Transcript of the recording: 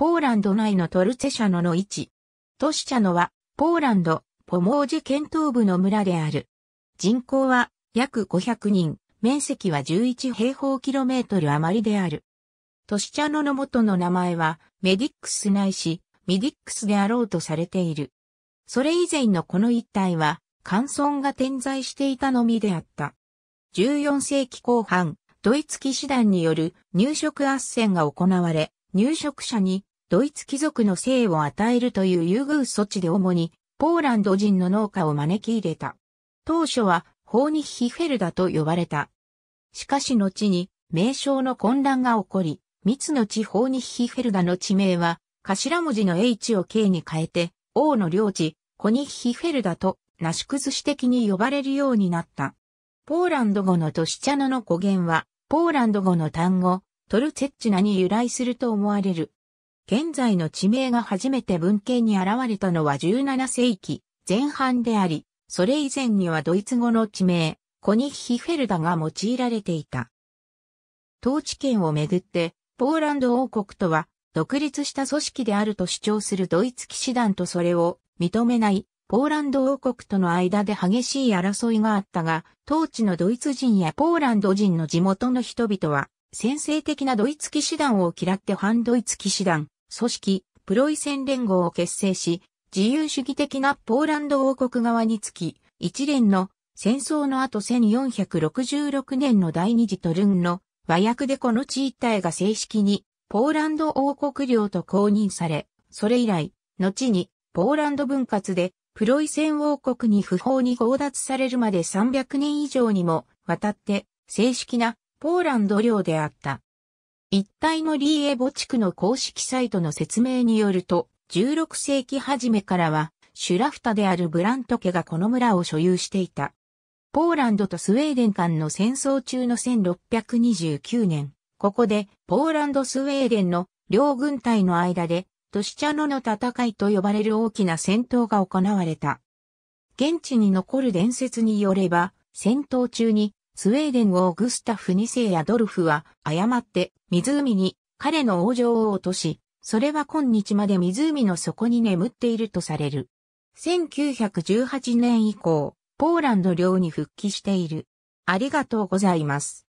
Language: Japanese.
ポーランド内のトルツェシャノの位置。トシチャノは、ポーランド、ポモージ県東部の村である。人口は約500人、面積は11平方キロメートル余りである。トシチャノの元の名前は、メディックスないし、ミディックスであろうとされている。それ以前のこの一帯は、乾村が点在していたのみであった。14世紀後半、ドイツ騎士団による入植圧戦が行われ、入植者にドイツ貴族の姓を与えるという優遇措置で主にポーランド人の農家を招き入れた。当初は法にヒフェルダと呼ばれた。しかし後に名称の混乱が起こり、密の地方にヒフェルダの地名は頭文字の H を K に変えて、王の領地、コニヒフェルダと、なし崩し的に呼ばれるようになった。ポーランド語のトシチャノの語源は、ポーランド語の単語、トルツェッチナに由来すると思われる。現在の地名が初めて文献に現れたのは17世紀前半であり、それ以前にはドイツ語の地名、コニッヒフェルダが用いられていた。統治権をめぐって、ポーランド王国とは、独立した組織であると主張するドイツ騎士団とそれを認めないポーランド王国との間で激しい争いがあったが、当地のドイツ人やポーランド人の地元の人々は、先制的なドイツ騎士団を嫌って反ドイツ騎士団、組織、プロイセン連合を結成し、自由主義的なポーランド王国側につき、一連の戦争の後1466年の第二次トルンの和訳でこの地一帯が正式にポーランド王国領と公認され、それ以来、後にポーランド分割でプロイセン王国に不法に強奪されるまで300年以上にもわたって正式なポーランド領であった。一帯のリーエボ地区の公式サイトの説明によると、16世紀初めからは、シュラフタであるブラント家がこの村を所有していた。ポーランドとスウェーデン間の戦争中の1629年、ここでポーランド・スウェーデンの両軍隊の間で、トシチャノの戦いと呼ばれる大きな戦闘が行われた。現地に残る伝説によれば、戦闘中にスウェーデン王グスタフ2世やドルフは誤って湖に彼の王城を落とし、それは今日まで湖の底に眠っているとされる。1918年以降、ポーランド領に復帰している。ありがとうございます。